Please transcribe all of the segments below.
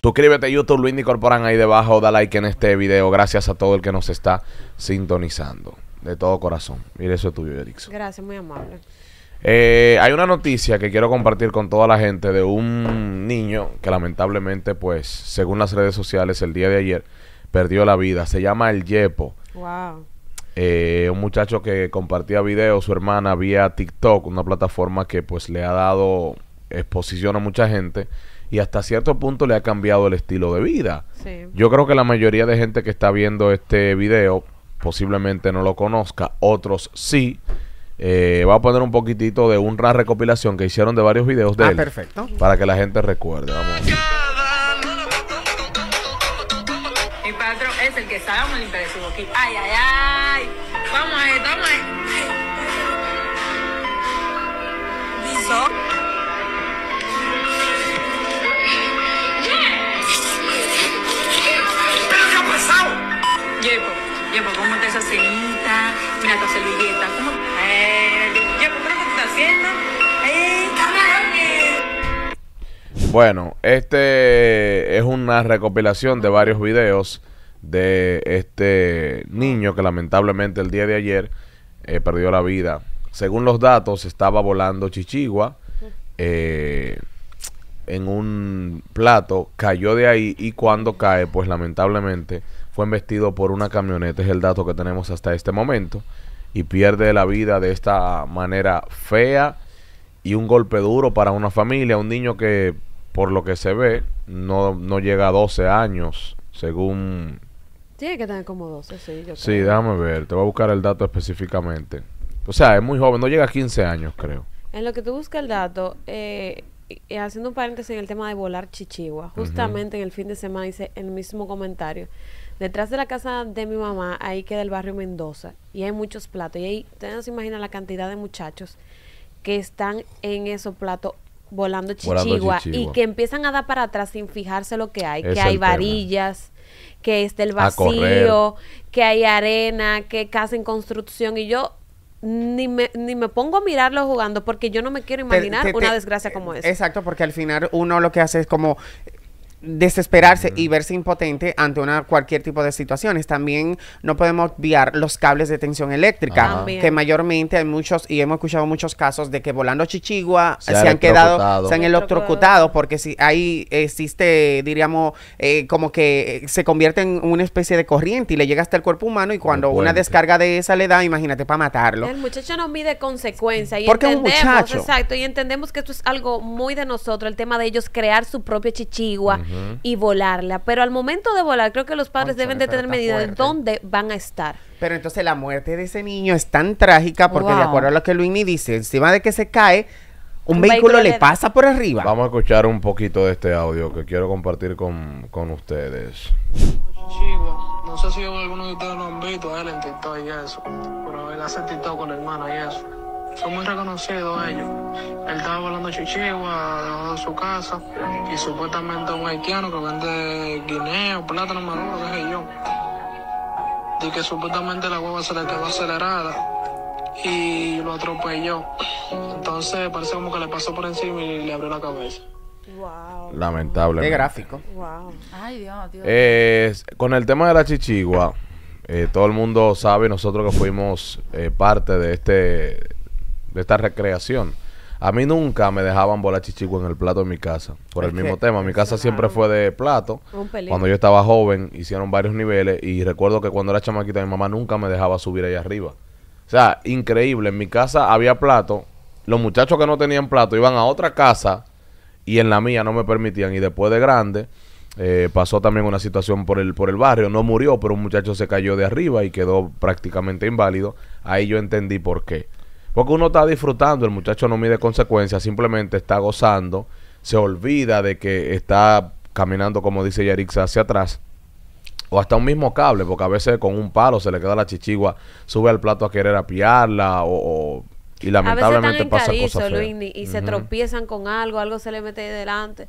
Suscríbete a YouTube, lo incorporan ahí debajo, da like en este video. Gracias a todo el que nos está sintonizando. De todo corazón. Mira eso es tuyo, Erickson. Gracias, muy amable. Eh, hay una noticia que quiero compartir con toda la gente de un niño que lamentablemente, pues, según las redes sociales, el día de ayer perdió la vida. Se llama El Yepo. Wow. Eh, un muchacho que compartía videos, su hermana, vía TikTok, una plataforma que pues le ha dado exposición a mucha gente y hasta cierto punto le ha cambiado el estilo de vida. Yo creo que la mayoría de gente que está viendo este video posiblemente no lo conozca, otros sí. Eh, va a poner un poquitito de una recopilación que hicieron de varios videos de ah, perfecto. Para que la gente recuerde. Vamos. Mi patrón es el que su boquita. Ay, ay, ay. Vamos a vamos a Eh, bueno, este es una recopilación de varios videos de este niño que lamentablemente el día de ayer eh, perdió la vida. Según los datos, estaba volando Chichigua eh, en un plato, cayó de ahí y cuando cae, pues lamentablemente fue embestido por una camioneta, es el dato que tenemos hasta este momento, y pierde la vida de esta manera fea y un golpe duro para una familia, un niño que por lo que se ve no, no llega a 12 años, según... Tiene que tener como 12, sí. Yo sí, déjame ver, te voy a buscar el dato específicamente. O sea, es muy joven, no llega a 15 años, creo. En lo que tú buscas el dato, eh, haciendo un paréntesis en el tema de volar Chichigua, justamente en el fin de semana hice el mismo comentario Detrás de la casa de mi mamá, ahí queda el barrio Mendoza y hay muchos platos. Y ahí, ustedes no se imaginan la cantidad de muchachos que están en esos platos volando chichigua, y que empiezan a dar para atrás sin fijarse lo que hay, que hay varillas, que está el vacío, que hay arena, que casa en construcción y yo ni me, ni me pongo a mirarlo jugando porque yo no me quiero imaginar una desgracia como esa. Exacto, porque al final uno lo que hace es como desesperarse y verse impotente ante una cualquier tipo de situaciones. También no podemos obviar los cables de tensión eléctrica, que mayormente hay muchos y hemos escuchado muchos casos de que volando chichigua se, han quedado, se han electrocutado, porque si ahí existe, diríamos, eh, como que eh, se convierte en una especie de corriente y le llega hasta el cuerpo humano y cuando una descarga de esa le da, imagínate, para matarlo. El muchacho no mide consecuencias y porque entendemos, un muchacho. exacto, y entendemos que esto es algo muy de nosotros, el tema de ellos crear su propia chichigua y volarla. Pero al momento de volar, creo que los padres deben de tener medida de dónde van a estar. Pero entonces la muerte de ese niño es tan trágica porque de acuerdo a lo que Luini dice, encima de que se cae, un, vehículo, le pasa por arriba. Vamos a escuchar un poquito de este audio que quiero compartir con, con ustedes. no sé si alguno de ustedes lo han él en TikTok y eso, pero él hace TikTok con hermano y eso son muy reconocidos ellos. Él estaba volando chichigua debajo de su casa y supuestamente un haitiano que vende guineo, plátano maduro, qué sé yo. Y que supuestamente la hueva se le quedó acelerada y lo atropelló. Entonces parece como que le pasó por encima y le abrió la cabeza. Wow. Lamentable. Qué gráfico. Ay, Dios, con el tema de la chichigua, eh, todo el mundo sabe, nosotros que fuimos eh, parte de este de esta recreación. A mí nunca me dejaban volar chichigua en el plato de mi casa, por el mismo tema. Mi casa siempre fue de plato. Cuando yo estaba joven hicieron varios niveles y recuerdo que cuando era chamaquita mi mamá nunca me dejaba subir ahí arriba. O sea, increíble. En mi casa había plato. Los muchachos que no tenían plato iban a otra casa y en la mía no me permitían. Y después de grande eh, pasó también una situación por el, por el barrio. No murió, pero un muchacho se cayó de arriba y quedó prácticamente inválido. Ahí yo entendí por qué. Porque uno está disfrutando, el muchacho no mide consecuencias, simplemente está gozando, se olvida de que está caminando, como dice Yarix, hacia atrás. O hasta un mismo cable, porque a veces con un palo se le queda la chichigua, sube al plato a querer apiarla o, y lamentablemente pasa cosas y, se tropiezan con algo, algo se le mete delante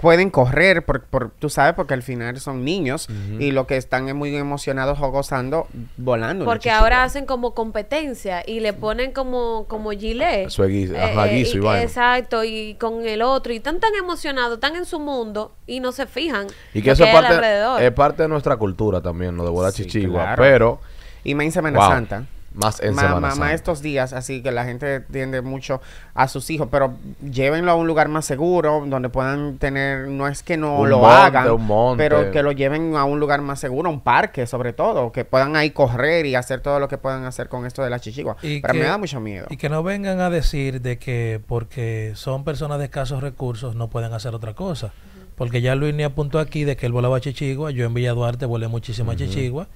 pueden correr, por, tú sabes, porque al final son niños y lo que están es muy emocionados o gozando volando. Porque ahora hacen como competencia y le ponen como, como gilet. Ah, su eh, eh, y, Exacto, y con el otro. Y están tan emocionados, están en su mundo y no se fijan. Y que eso es parte, es parte de nuestra cultura también, lo de volar chichigua. Pero. Y me Semana Wow. Más en estos días, así que la gente tiende mucho a sus hijos, pero llévenlo a un lugar más seguro, donde puedan tener, no es que no lo hagan, pero que lo lleven a un lugar más seguro, un parque sobre todo, que puedan ahí correr y hacer todo lo que puedan hacer con esto de la chichigua. Y pero me da mucho miedo. Y que no vengan a decir de que porque son personas de escasos recursos no pueden hacer otra cosa. Porque ya Luis ni apuntó aquí de que él volaba a Chichigua, yo en Villa Duarte volé muchísimo a Chichigua.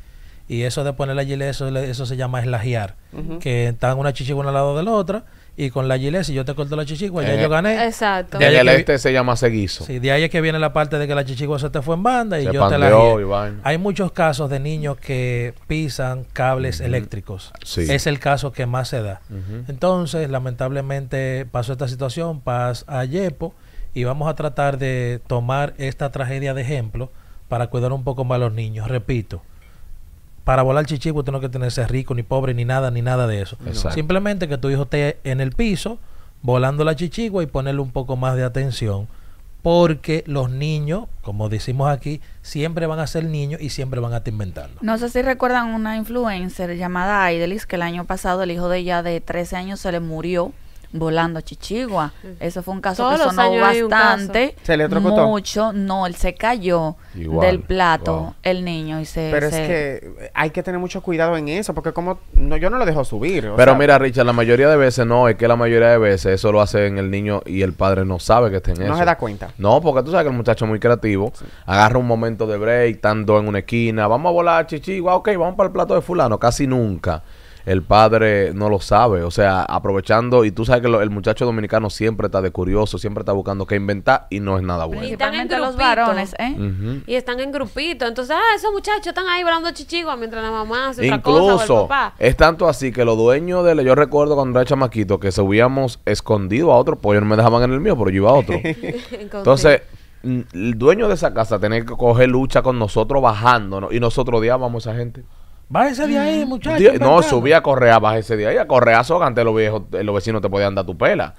Y eso de poner la gilet, eso, eso se llama eslajear. Que están una chichigua al lado de la otra. Y con la gilet, si yo te corto la chichigua, ya eh, yo gané. Exacto. y el este se llama seguizo. Sí, de ahí es que viene la parte de que la chichigua se te fue en banda y yo te la Hay muchos casos de niños que pisan cables eléctricos. Sí. Es el caso que más se da. Entonces, lamentablemente, pasó esta situación, paz a Yepo. Y vamos a tratar de tomar esta tragedia de ejemplo para cuidar un poco más a los niños. Repito, para volar chichigua pues, tú no que tener ser rico, ni pobre, ni nada, ni nada de eso. Simplemente que tu hijo esté en el piso, volando la chichigua y ponerle un poco más de atención. Porque los niños, como decimos aquí, siempre van a ser niños y siempre van a te inventarlo. No sé si recuerdan una influencer llamada Aidelis, que el año pasado el hijo de ella de 13 años se le murió volando a Chichigua. Eso fue un caso que sonó bastante. ¿Se Mucho. No, él se cayó del plato, el niño, Pero es que hay que tener mucho cuidado en eso, porque como... No, yo no lo dejo subir. Pero mira, Richard, la mayoría de veces no, es que la mayoría de veces eso lo hacen el niño y el padre no sabe que está en eso. No se da cuenta. No, porque tú sabes que el muchacho es muy creativo, agarra un momento de break, estando en una esquina, vamos a volar a Chichigua, ok, vamos para el plato de fulano, casi nunca el padre no lo sabe. O sea, aprovechando, y tú sabes que el muchacho dominicano siempre está de curioso, siempre está buscando qué inventar y no es nada bueno. Principalmente los varones, ¿eh? Y están en grupitos Entonces, ah, esos muchachos están ahí hablando chichigua mientras la mamá hace Incluso, otra cosa o el es tanto así que los dueños de... Yo recuerdo cuando era chamaquito que se subíamos escondido a otro pollo, no me dejaban en el mío, pero yo iba a otro. Entonces mm, el dueño de esa casa tenía que coger lucha con nosotros bajándonos y nosotros odiábamos a esa gente ese día ahí, mm. muchachos. no, subía a Correa, ese día ahí. A Correa soga, antes los, viejos, eh, los vecinos te podían dar tu pela.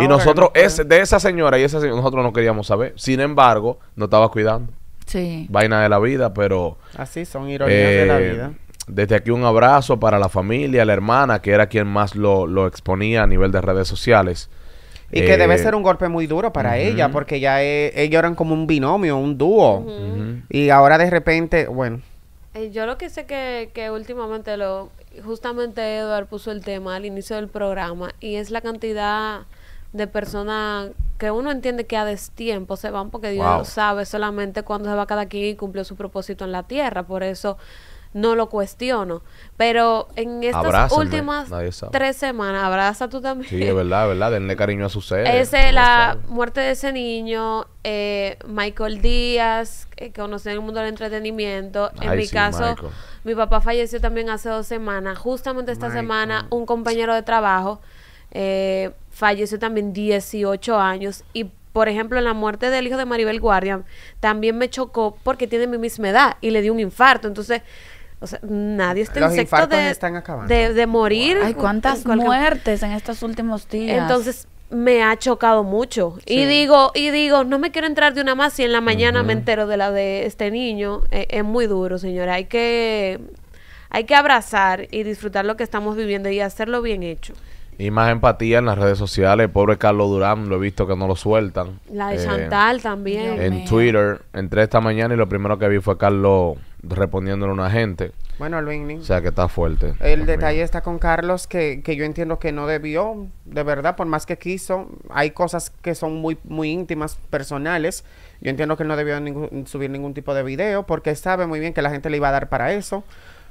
y nosotros, de esa señora y esa señora, nosotros no queríamos saber. Sin embargo, no estabas cuidando. Sí. Vaina de la vida, pero. Así son ironías de la eh, vida. Desde aquí un abrazo para la familia, la hermana, que era quien más lo, exponía a nivel de redes sociales. Y que debe eh, ser un golpe muy duro para ella, porque ya ellos eran como un binomio, un dúo. Y ahora de repente, bueno, eh, yo lo que sé que, que últimamente lo, justamente Eduard puso el tema al inicio del programa y es la cantidad de personas que uno entiende que a destiempo se van porque Dios sabe solamente cuándo se va cada quien y cumplió su propósito en la tierra. Por eso no lo cuestiono. Pero en estas últimas tres semanas, abraza tú también. Sí, es verdad, es verdad, denle cariño a su ser. Ese, la muerte de ese niño, eh, Michael Díaz, que en el mundo del entretenimiento. en mi caso, mi papá falleció también hace dos semanas. Justamente esta semana, un compañero de trabajo eh, falleció también 18 años y por ejemplo, en la muerte del hijo de Maribel Guardian... también me chocó porque tiene mi misma edad y le dio un infarto. Entonces, o sea, nadie está Los de, están acabando. de, morir. Ay, cuántas muertes en estos últimos días. Entonces, me ha chocado mucho. Y digo, y digo, no me quiero entrar de una más si en la mañana me entero de la de este niño. E, es muy duro, señora. Hay que, hay que abrazar y disfrutar lo que estamos viviendo y hacerlo bien hecho. Y más empatía en las redes sociales. Pobre Carlos Durán, lo he visto que no lo sueltan. La de eh, Chantal también. En Twitter, entré esta mañana y lo primero que vi fue Carlos respondiéndole a una gente. Bueno, Luis. O sea que está fuerte. El detalle está con Carlos que, que yo entiendo que no debió, de verdad, por más que quiso. Hay cosas que son muy, muy íntimas, personales. Yo entiendo que él no debió subir ningún tipo de video porque sabe muy bien que la gente le iba a dar para eso.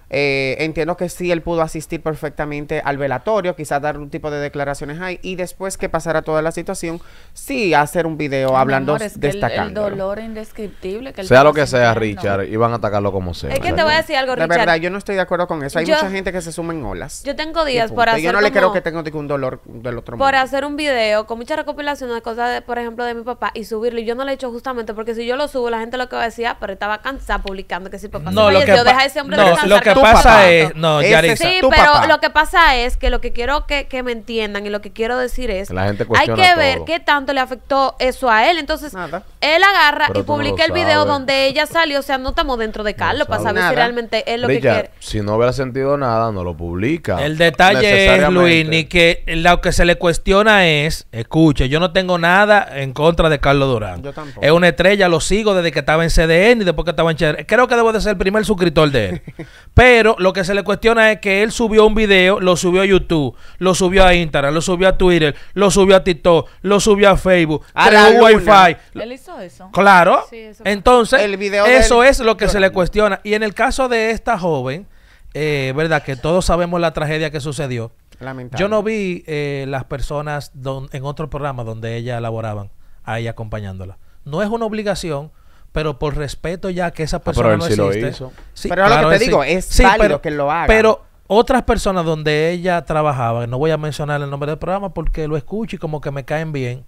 Eh, entiendo que sí, él pudo asistir perfectamente al velatorio, quizás dar un tipo de declaraciones ahí y después que pasara toda la situación, sí hacer un video hablando, destacando. El, dolor indescriptible. Que sea lo que sea, Richard, iban a atacarlo como sea. Es que te voy a decir algo, Richard. De verdad, yo no estoy de acuerdo con eso. Hay mucha gente que se suma en olas. Yo tengo días por hacer. Yo no le creo que tenga un dolor del otro mundo. Por hacer un video con mucha recopilación de cosas, por ejemplo, de mi papá y subirlo. Y yo no lo he hecho justamente porque si yo lo subo, la gente lo que va decir, ah, pero estaba cansada publicando que si papá no, se falleció, ese hombre Lo que pasa Sí, pero lo que pasa es que lo que quiero que, me entiendan y lo que quiero decir es. hay que ver qué tanto le afectó eso a él. Entonces, él agarra y publica el video donde ella salió. O sea, no estamos dentro de Carlos para saber si realmente es lo que quiere. si no hubiera sentido nada, no lo publica. El detalle es, Luis, ni que lo que se le cuestiona es, escuche, yo no tengo nada en contra de Carlos Durán. Yo tampoco. Es una estrella, lo sigo desde que estaba en CDN y después que estaba en Creo que debo de ser el primer suscriptor de él. Pero Pero lo que se le cuestiona es que él subió un video, lo subió a YouTube, lo subió a Instagram, lo subió a Twitter, lo subió a TikTok, lo subió a Facebook, a Wi-Fi. Él hizo eso. Claro. Entonces, eso es lo que se le cuestiona. Y en el caso de esta joven, eh, ¿verdad? Que todos sabemos la tragedia que sucedió. Lamentable. Yo no vi eh, las personas en otro programa donde ella laboraban, ahí acompañándola. No es una obligación pero por respeto ya que esa ah, persona no existe. pero lo que te digo, es que lo haga. Pero otras personas donde ella trabajaba, no voy a mencionar el nombre del programa porque lo escucho y como que me caen bien,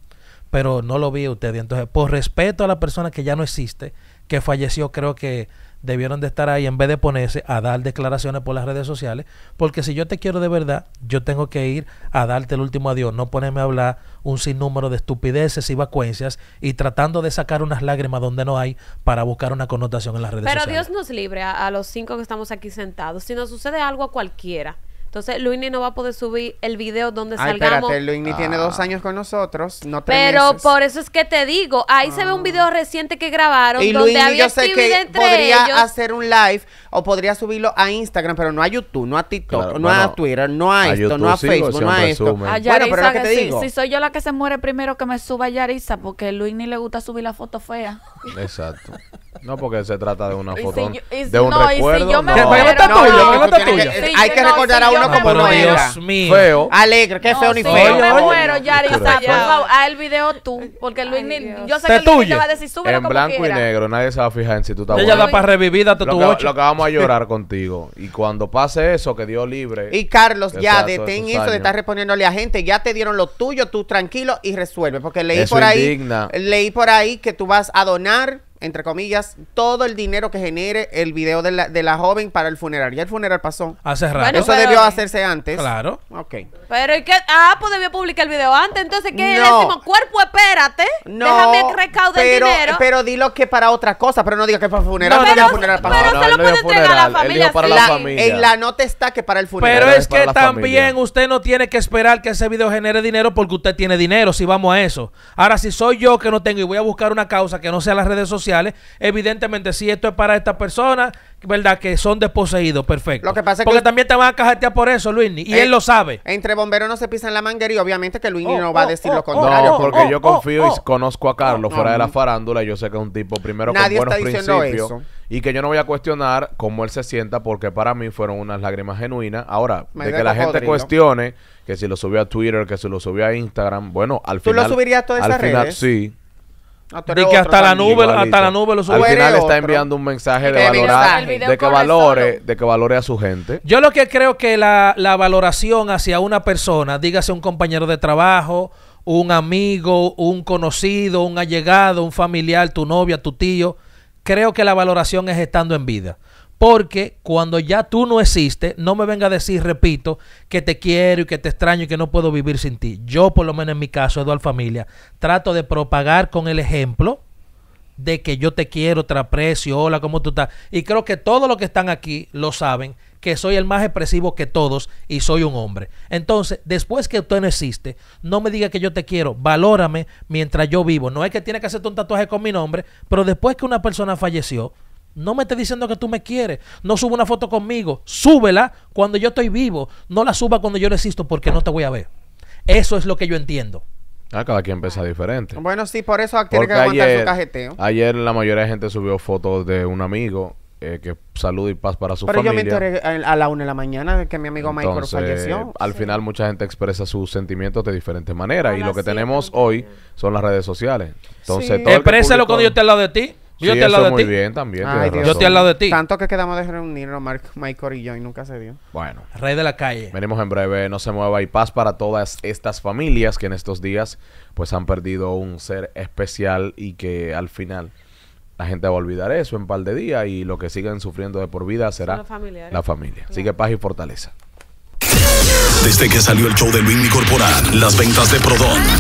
pero no lo vi a ustedes. Entonces, por respeto a la persona que ya no existe, que falleció creo que debieron de estar ahí en vez de ponerse a dar declaraciones por las redes sociales, porque si yo te quiero de verdad, yo tengo que ir a darte el último adiós, no ponerme a hablar un sinnúmero de estupideces y vacuencias y tratando de sacar unas lágrimas donde no hay para buscar una connotación en las redes sociales. Pero Dios nos libre a, a los cinco que estamos aquí sentados. Si nos sucede algo a cualquiera, entonces, Luini no va a poder subir el video donde Ay, salgamos. Espérate, Luini tiene dos ah. años con nosotros, no tres Pero por eso es que te digo, ahí se ve un ah. video reciente que grabaron y donde había yo sé que podría hacer un live o podría subirlo a Instagram, pero no a YouTube, no a TikTok, no a Twitter, no a, esto, no a pues, Facebook, no a esto. bueno, pero que te digo. Si, soy yo la que se muere primero, que me suba Yarisa, porque Luini le gusta subir la foto fea. Exacto. No, porque se trata de una foto. de un no, recuerdo. Si yo me no. Muero, no, no, Hay que recordar a uno como uno era. Feo. Alegre, que feo ni feo. Yo me muero, Yari. por favor, a el video tú. Porque Luis, yo sé que Luis te va a decir, súbelo En blanco y negro, nadie se va a fijar en si tú estás Ella da para revivida tu ocho. Lo que vamos a llorar contigo. Y cuando pase eso, que Dios libre. Y Carlos, ya detén eso de estar respondiéndole a gente. Ya te dieron lo tuyo, tú tranquilo y resuelve. Porque leí por ahí. Leí por ahí que tú vas a donar entre comillas, todo el dinero que genere el video de la, de la joven para el funeral. Ya el funeral pasó. Hace rato. Eso debió eh, hacerse antes. Claro. Ok. Pero ¿y que Ah, pues debió publicar el video antes. Entonces, ¿qué? No. cuerpo, espérate. No, Déjame recaudar el dinero. Pero dilo que para otra cosa, pero no diga que para el funeral. No, pero, funeral Pero se lo puede entregar a la familia. Para la, familia. En la nota está que para el funeral. Pero es, que también usted no tiene que esperar que ese video genere dinero porque usted tiene dinero, si vamos a eso. Ahora, si soy yo que no tengo y voy a buscar una causa que no sea las redes sociales, Evidentemente, si esto es para estas personas, ¿verdad? Que son desposeídos, perfecto. Lo que pasa es Porque también te van a cajetear por eso, Luisni, y eh, él lo sabe. Entre bomberos no se pisan la manguería obviamente que Luisni oh, no va a oh, decir lo oh, contrario. No, porque yo confío y conozco a Carlos fuera de la farándula yo sé que es un tipo primero Nadie con buenos está principios. Y que yo no voy a cuestionar cómo él se sienta porque para mí fueron unas lágrimas genuinas. Ahora, de que la gente cuestione que si lo subió a Twitter, que si lo subió a Instagram, bueno, al final... ¿Tú lo subirías a todas esas Sí, y que hasta la nube, hasta la nube lo Al final está enviando un mensaje de valorar, de que valore, de que valore a su gente. Yo lo que creo que la, la valoración hacia una persona, dígase un compañero de trabajo, un amigo, un conocido, un allegado, un familiar, tu novia, tu tío, creo que la valoración es estando en vida. Porque cuando ya tú no existes, no me venga a decir, repito, que te quiero y que te extraño y que no puedo vivir sin ti. Yo, por lo menos en mi caso, Eduardo Familia, trato de propagar con el ejemplo de que yo te quiero, te aprecio, hola, ¿cómo tú estás? Y creo que todos los que están aquí lo saben, que soy el más expresivo que todos y soy un hombre. Entonces, después que tú no existe, no me diga que yo te quiero, valórame mientras yo vivo. No es que tiene que hacerte un tatuaje con mi nombre, pero después que una persona falleció, no me estés diciendo que tú me quieres. No suba una foto conmigo. Súbela cuando yo estoy vivo. No la suba cuando yo no existo porque no te voy a ver. Eso es lo que yo entiendo. Ah, cada quien pesa diferente. Bueno, sí, por eso tiene que aguantar ayer, su cajeteo. Ayer la mayoría de gente subió fotos de un amigo eh, que salud y paz para su familia. Pero yo me a la una de la mañana que mi amigo Michael falleció. Al final mucha gente expresa sus sentimientos de diferentes maneras y lo que tenemos hoy son las redes sociales. Entonces, todo que cuando yo esté al lado de ti yo al lado de bien también. yo estoy al lado de ti. Tanto que quedamos de reunirnos, Mark, Michael y yo, y nunca se dio. Bueno. Rey de la calle. Venimos en breve, no se mueva y paz para todas estas familias que en estos días pues han perdido un ser especial y que al final la gente va a olvidar eso en par de días y lo que siguen sufriendo de por vida será la familia. Así que paz y fortaleza. Desde que salió el show de Luis Corporal, las ventas de Prodón